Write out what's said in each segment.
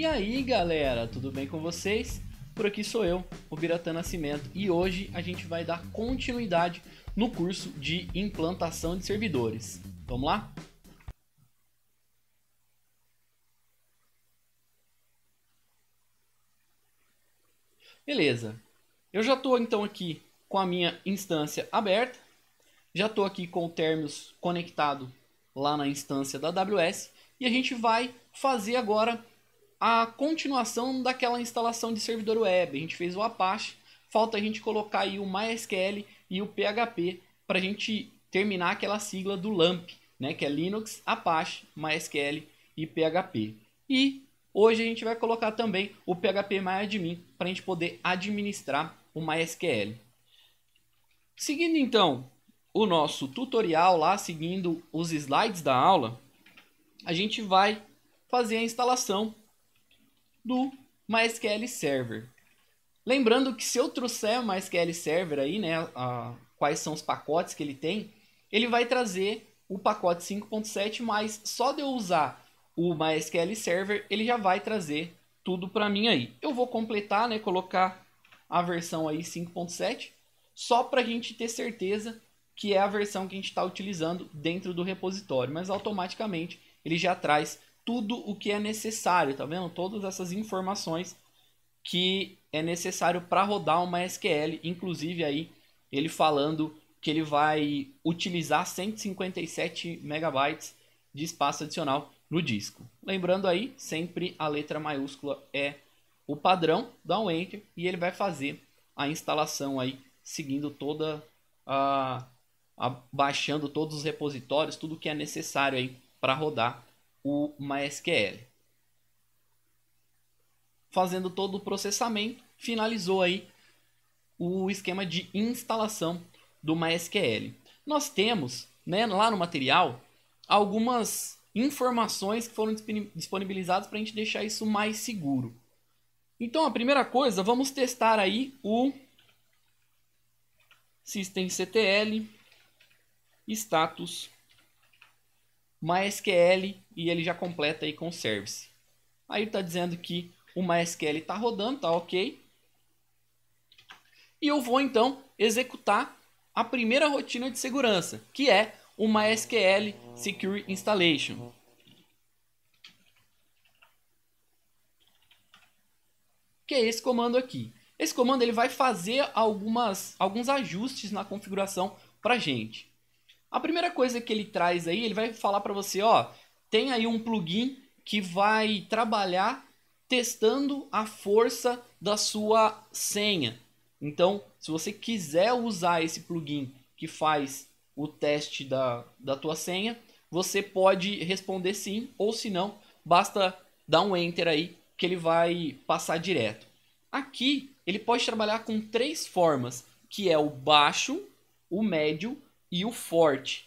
E aí galera, tudo bem com vocês? Por aqui sou eu, o Biratã Nascimento, e hoje a gente vai dar continuidade no curso de implantação de servidores. Vamos lá? Beleza, eu já estou então aqui com a minha instância aberta, já estou aqui com o termos conectado lá na instância da AWS e a gente vai fazer agora a continuação daquela instalação de servidor web. A gente fez o Apache, falta a gente colocar aí o MySQL e o PHP para a gente terminar aquela sigla do LAMP, né, que é Linux, Apache, MySQL e PHP. E hoje a gente vai colocar também o PHP MyAdmin para a gente poder administrar o MySQL. Seguindo então o nosso tutorial lá, seguindo os slides da aula, a gente vai fazer a instalação do MySQL Server. Lembrando que se eu trouxer o MySQL Server aí, né, a, quais são os pacotes que ele tem, ele vai trazer o pacote 5.7, mas só de eu usar o MySQL Server, ele já vai trazer tudo para mim aí. Eu vou completar, né, colocar a versão aí 5.7, só para a gente ter certeza que é a versão que a gente está utilizando dentro do repositório, mas automaticamente ele já traz tudo o que é necessário, tá vendo? Todas essas informações que é necessário para rodar uma SQL, inclusive aí ele falando que ele vai utilizar 157 megabytes de espaço adicional no disco. Lembrando aí, sempre a letra maiúscula é o padrão, dá um enter e ele vai fazer a instalação aí seguindo toda a, a baixando todos os repositórios, tudo que é necessário aí para rodar o MySQL. Fazendo todo o processamento, finalizou aí o esquema de instalação do MySQL. Nós temos, né, lá no material, algumas informações que foram disponibilizadas para a gente deixar isso mais seguro. Então, a primeira coisa, vamos testar aí o systemctl status MySQL e ele já completa aí com service. Aí está dizendo que o MySQL está rodando, está ok. E eu vou então executar a primeira rotina de segurança, que é o MySQL Secure Installation. Que é esse comando aqui. Esse comando ele vai fazer algumas, alguns ajustes na configuração para gente. A primeira coisa que ele traz aí, ele vai falar para você, ó, tem aí um plugin que vai trabalhar testando a força da sua senha. Então, se você quiser usar esse plugin que faz o teste da, da tua senha, você pode responder sim ou se não, basta dar um enter aí que ele vai passar direto. Aqui ele pode trabalhar com três formas, que é o baixo, o médio e o forte.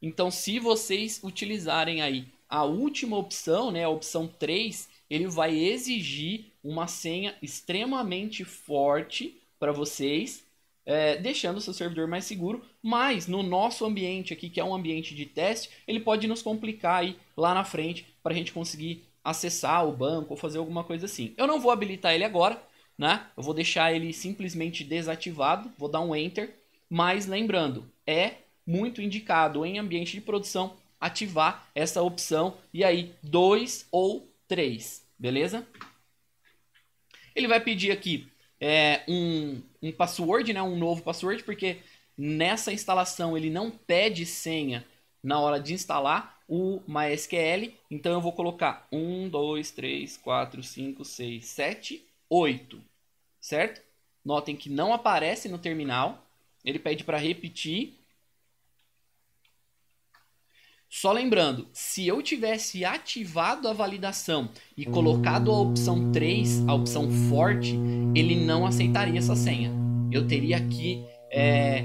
Então, se vocês utilizarem aí a última opção, né, a opção 3, ele vai exigir uma senha extremamente forte para vocês, é, deixando o seu servidor mais seguro. Mas no nosso ambiente aqui, que é um ambiente de teste, ele pode nos complicar aí lá na frente para a gente conseguir acessar o banco ou fazer alguma coisa assim. Eu não vou habilitar ele agora, né? Eu vou deixar ele simplesmente desativado, vou dar um enter. Mas lembrando, é muito indicado em ambiente de produção ativar essa opção e aí dois ou três, beleza? Ele vai pedir aqui é, um, um password, né, um novo password, porque nessa instalação ele não pede senha na hora de instalar o MySQL, então eu vou colocar 1, 2, 3, 4, 5, 6, 7, 8, certo? Notem que não aparece no terminal, ele pede para repetir só lembrando, se eu tivesse ativado a validação e colocado a opção 3, a opção forte, ele não aceitaria essa senha. Eu teria que é,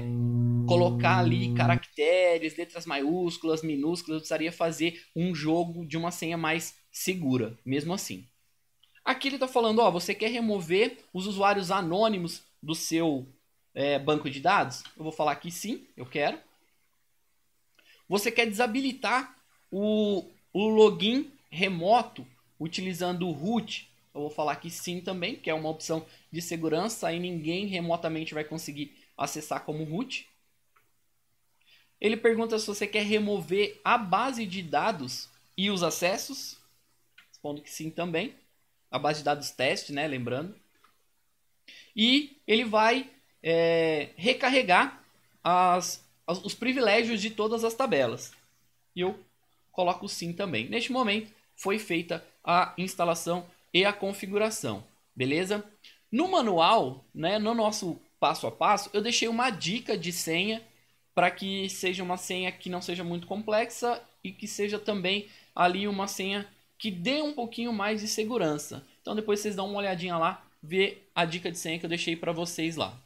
colocar ali caracteres, letras maiúsculas, minúsculas, eu precisaria fazer um jogo de uma senha mais segura, mesmo assim. Aqui ele está falando, ó, você quer remover os usuários anônimos do seu é, banco de dados? Eu vou falar que sim, eu quero. Você quer desabilitar o, o login remoto utilizando o root. Eu vou falar que sim também, que é uma opção de segurança e ninguém remotamente vai conseguir acessar como root. Ele pergunta se você quer remover a base de dados e os acessos. Respondo que sim também. A base de dados teste, né? Lembrando. E ele vai é, recarregar as os privilégios de todas as tabelas. E eu coloco sim também. Neste momento foi feita a instalação e a configuração, beleza? No manual, né, no nosso passo a passo, eu deixei uma dica de senha para que seja uma senha que não seja muito complexa e que seja também ali uma senha que dê um pouquinho mais de segurança. Então depois vocês dão uma olhadinha lá, vê a dica de senha que eu deixei para vocês lá.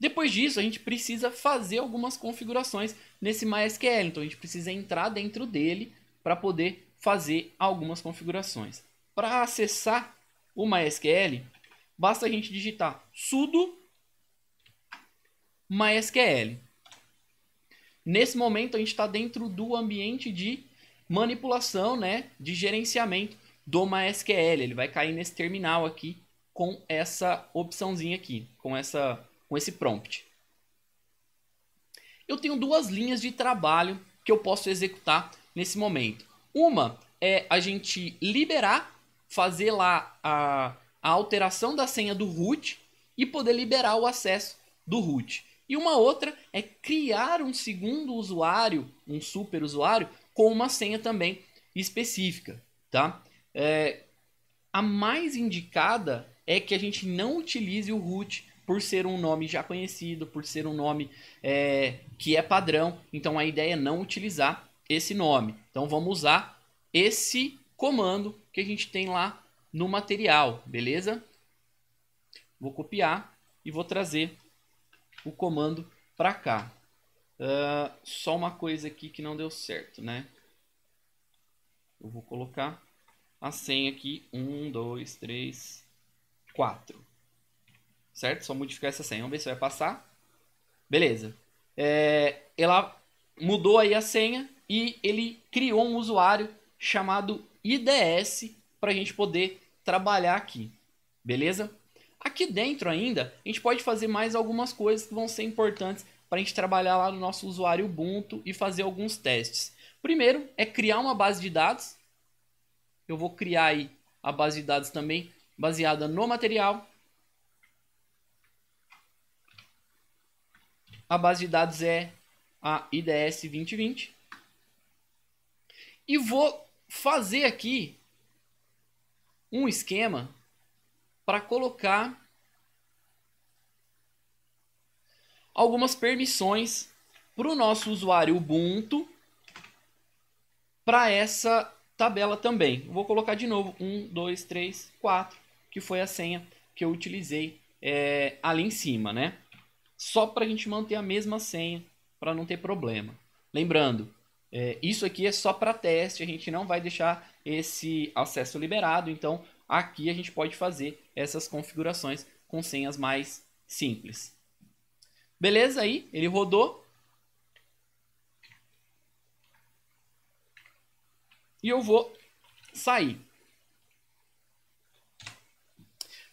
Depois disso, a gente precisa fazer algumas configurações nesse MySQL. Então, a gente precisa entrar dentro dele para poder fazer algumas configurações. Para acessar o MySQL, basta a gente digitar sudo MySQL. Nesse momento, a gente está dentro do ambiente de manipulação, né, de gerenciamento do MySQL. Ele vai cair nesse terminal aqui com essa opçãozinha aqui, com essa com esse prompt. Eu tenho duas linhas de trabalho que eu posso executar nesse momento. Uma é a gente liberar, fazer lá a, a alteração da senha do root e poder liberar o acesso do root. E uma outra é criar um segundo usuário, um super usuário, com uma senha também específica, tá? É, a mais indicada é que a gente não utilize o root por ser um nome já conhecido, por ser um nome é, que é padrão. Então a ideia é não utilizar esse nome. Então vamos usar esse comando que a gente tem lá no material, beleza? Vou copiar e vou trazer o comando para cá. Uh, só uma coisa aqui que não deu certo, né? Eu vou colocar a senha aqui. 1, 2, 3, 4 certo? Só modificar essa senha. Vamos ver se vai passar. Beleza. É, ela mudou aí a senha e ele criou um usuário chamado IDS para a gente poder trabalhar aqui, beleza? Aqui dentro ainda, a gente pode fazer mais algumas coisas que vão ser importantes para a gente trabalhar lá no nosso usuário Ubuntu e fazer alguns testes. Primeiro é criar uma base de dados. Eu vou criar aí a base de dados também baseada no material. A base de dados é a IDS 2020. E vou fazer aqui um esquema para colocar algumas permissões para o nosso usuário Ubuntu para essa tabela também. Vou colocar de novo 1, 2, 3, 4, que foi a senha que eu utilizei é, ali em cima, né? só para a gente manter a mesma senha, para não ter problema. Lembrando, é, isso aqui é só para teste, a gente não vai deixar esse acesso liberado, então aqui a gente pode fazer essas configurações com senhas mais simples. Beleza aí, ele rodou. E eu vou sair.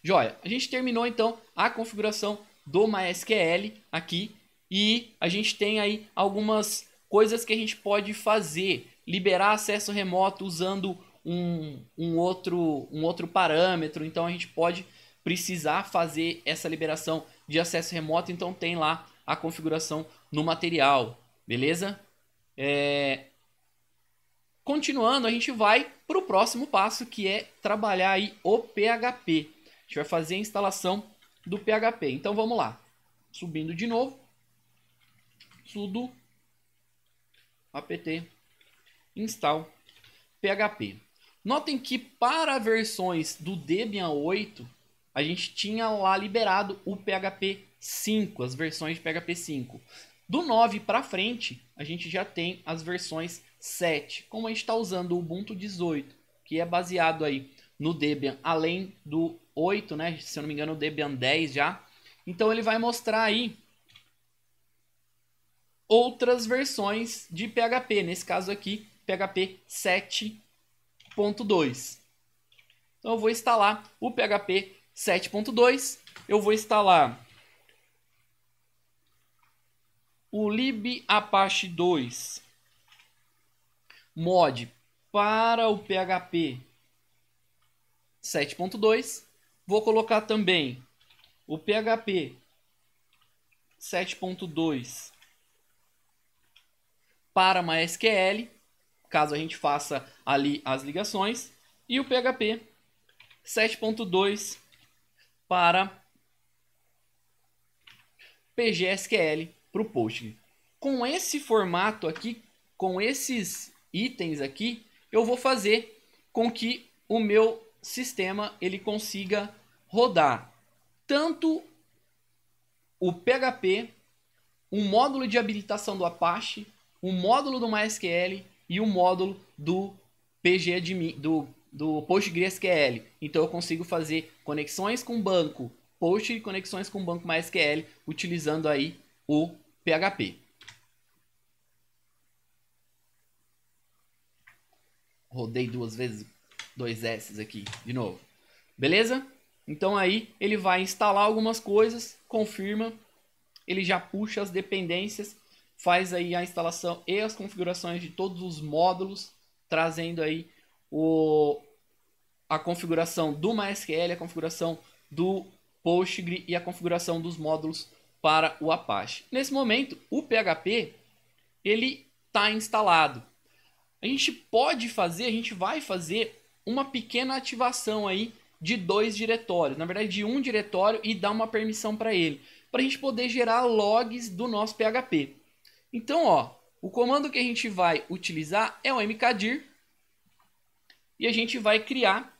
Joia, a gente terminou então a configuração do MySQL aqui e a gente tem aí algumas coisas que a gente pode fazer, liberar acesso remoto usando um, um, outro, um outro parâmetro, então a gente pode precisar fazer essa liberação de acesso remoto, então tem lá a configuração no material, beleza? É... Continuando, a gente vai para o próximo passo que é trabalhar aí o PHP. A gente vai fazer a instalação do PHP. Então vamos lá. Subindo de novo. sudo apt install PHP. Notem que para versões do Debian 8, a gente tinha lá liberado o PHP 5, as versões de PHP 5. Do 9 para frente, a gente já tem as versões 7, como a gente está usando o Ubuntu 18, que é baseado aí no Debian, além do 8, né? Se eu não me engano, o Debian 10 já. Então ele vai mostrar aí outras versões de PHP. Nesse caso aqui, PHP 7.2. Então eu vou instalar o PHP 7.2. Eu vou instalar o libapache 2 mod para o PHP 7.2 Vou colocar também o PHP 7.2 para MySQL, caso a gente faça ali as ligações, e o PHP 7.2 para PGSQL para o Postgre. Com esse formato aqui, com esses itens aqui, eu vou fazer com que o meu sistema ele consiga rodar tanto o PHP, um módulo de habilitação do Apache, um módulo do MySQL e um módulo do PG do, do PostgreSQL. Então eu consigo fazer conexões com banco Post e conexões com banco MySQL utilizando aí o PHP. Rodei duas vezes dois S aqui de novo. Beleza? Então aí ele vai instalar algumas coisas, confirma, ele já puxa as dependências, faz aí a instalação e as configurações de todos os módulos, trazendo aí o, a configuração do MySQL, a configuração do Postgre e a configuração dos módulos para o Apache. Nesse momento, o PHP ele está instalado. A gente pode fazer, a gente vai fazer uma pequena ativação aí de dois diretórios, na verdade de um diretório e dar uma permissão para ele, para a gente poder gerar logs do nosso PHP. Então, ó, o comando que a gente vai utilizar é o mkdir e a gente vai criar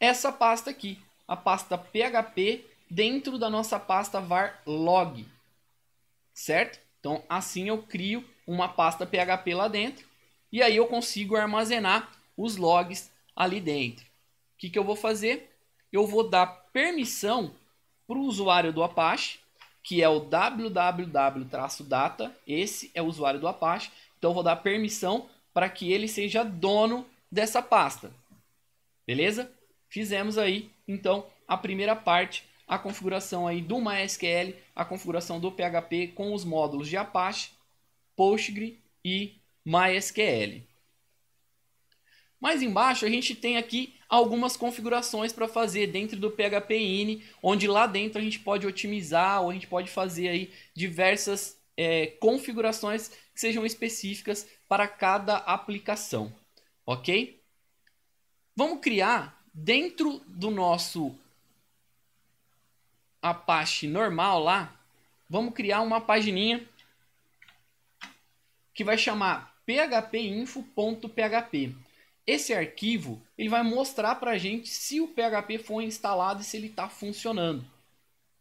essa pasta aqui, a pasta PHP dentro da nossa pasta var log, certo? Então, assim eu crio uma pasta PHP lá dentro e aí eu consigo armazenar os logs ali dentro. O que, que eu vou fazer? eu vou dar permissão para o usuário do Apache, que é o www-data, esse é o usuário do Apache, então eu vou dar permissão para que ele seja dono dessa pasta. Beleza? Fizemos aí, então, a primeira parte, a configuração aí do MySQL, a configuração do PHP com os módulos de Apache, Postgre e MySQL. Mais embaixo a gente tem aqui algumas configurações para fazer dentro do PHP INI, onde lá dentro a gente pode otimizar ou a gente pode fazer aí diversas é, configurações que sejam específicas para cada aplicação, ok? Vamos criar dentro do nosso Apache normal lá, vamos criar uma pagininha que vai chamar phpinfo.php. Esse arquivo ele vai mostrar para a gente se o PHP foi instalado e se ele está funcionando.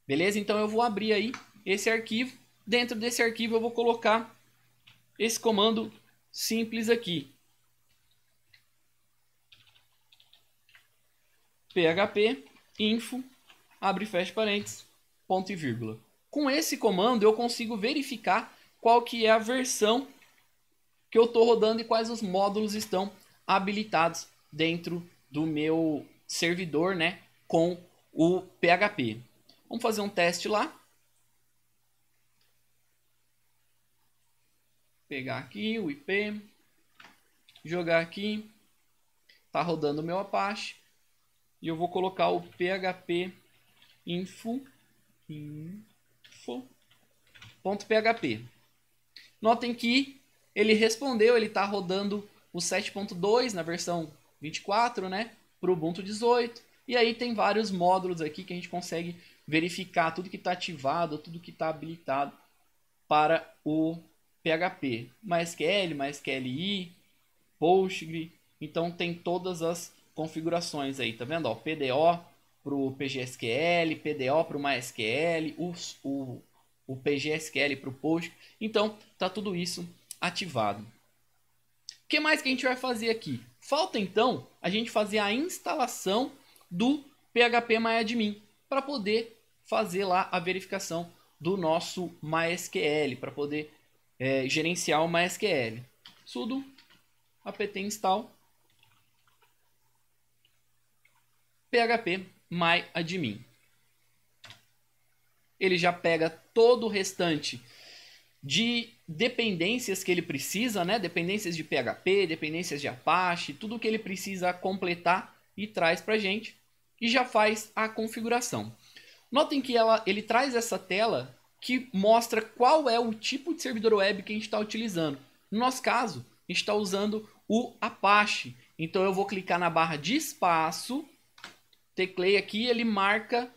Beleza? Então eu vou abrir aí esse arquivo. Dentro desse arquivo eu vou colocar esse comando simples aqui. php info abre e fecha parênteses ponto e vírgula. Com esse comando eu consigo verificar qual que é a versão que eu estou rodando e quais os módulos estão habilitados dentro do meu servidor, né, com o PHP. Vamos fazer um teste lá. Pegar aqui o IP, jogar aqui. Tá rodando o meu Apache e eu vou colocar o PHP info info.php. Notem que ele respondeu, ele está rodando o 7.2 na versão 24, né, para o Ubuntu 18. E aí tem vários módulos aqui que a gente consegue verificar tudo que está ativado, tudo que está habilitado para o PHP. MySQL, MySQLi, Postgre, então tem todas as configurações aí, tá vendo? Ó, PDO para o PGSQL, PDO para o MySQL, o, o, o PGSQL para o Postgre. Então tá tudo isso ativado. O que mais que a gente vai fazer aqui? Falta então a gente fazer a instalação do PHP MyAdmin para poder fazer lá a verificação do nosso MySQL, para poder é, gerenciar o MySQL. sudo apt install php myadmin. Ele já pega todo o restante de dependências que ele precisa, né? Dependências de PHP, dependências de Apache, tudo que ele precisa completar e traz para gente e já faz a configuração. Notem que ela, ele traz essa tela que mostra qual é o tipo de servidor web que a gente está utilizando. No nosso caso, a gente está usando o Apache. Então eu vou clicar na barra de espaço, teclei aqui, ele marca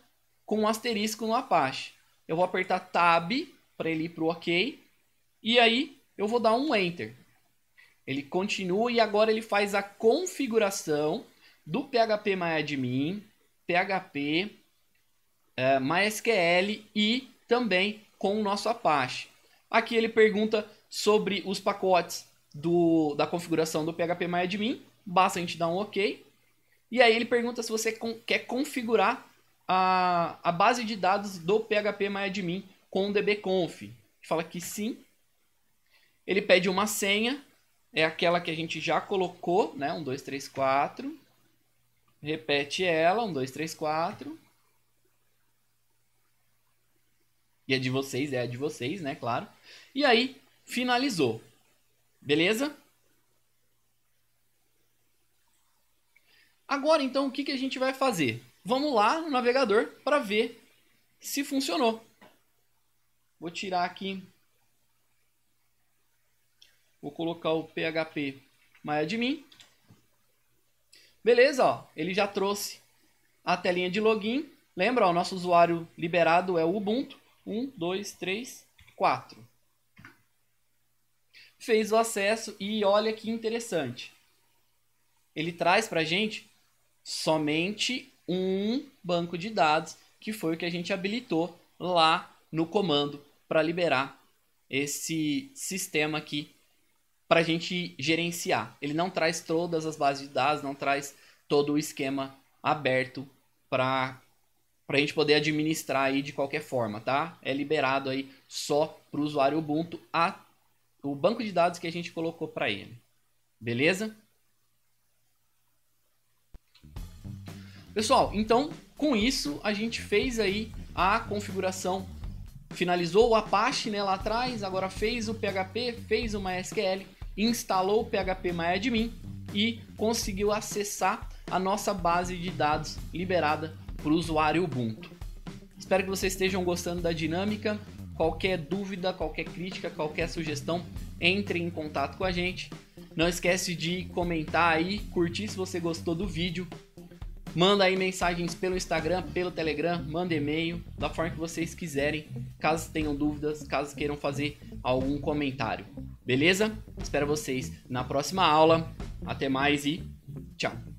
com um asterisco no Apache. Eu vou apertar Tab para ele ir para o OK e aí eu vou dar um Enter. Ele continua e agora ele faz a configuração do PHP MyAdmin, PHP, uh, é, MySQL e também com o nosso Apache. Aqui ele pergunta sobre os pacotes do, da configuração do PHP MyAdmin. Basta a gente dar um OK. E aí ele pergunta se você com, quer configurar a, a base de dados do PHP MyAdmin com o dbconf. Fala que sim, ele pede uma senha, é aquela que a gente já colocou, né? 1, 2, 3, 4. Repete ela, 1, 2, 3, 4. E a de vocês é a de vocês, né? Claro. E aí, finalizou. Beleza? Agora, então, o que, que a gente vai fazer? Vamos lá no navegador para ver se funcionou. Vou tirar aqui Vou colocar o PHP MyAdmin. É Beleza, ó, ele já trouxe a telinha de login. Lembra, o nosso usuário liberado é o Ubuntu. 1, 2, 3, 4. Fez o acesso e olha que interessante. Ele traz para a gente somente um banco de dados, que foi o que a gente habilitou lá no comando para liberar esse sistema aqui para a gente gerenciar. Ele não traz todas as bases de dados, não traz todo o esquema aberto para a gente poder administrar aí de qualquer forma, tá? É liberado aí só para o usuário Ubuntu a, o banco de dados que a gente colocou para ele. Beleza? Pessoal, então com isso a gente fez aí a configuração finalizou o Apache né, lá atrás, agora fez o PHP, fez o MySQL instalou o PHP MyAdmin e conseguiu acessar a nossa base de dados liberada para o usuário Ubuntu. Espero que vocês estejam gostando da dinâmica. Qualquer dúvida, qualquer crítica, qualquer sugestão, entre em contato com a gente. Não esquece de comentar aí, curtir se você gostou do vídeo. Manda aí mensagens pelo Instagram, pelo Telegram, manda e-mail, da forma que vocês quiserem, caso tenham dúvidas, caso queiram fazer algum comentário. Beleza? Espero vocês na próxima aula. Até mais e tchau!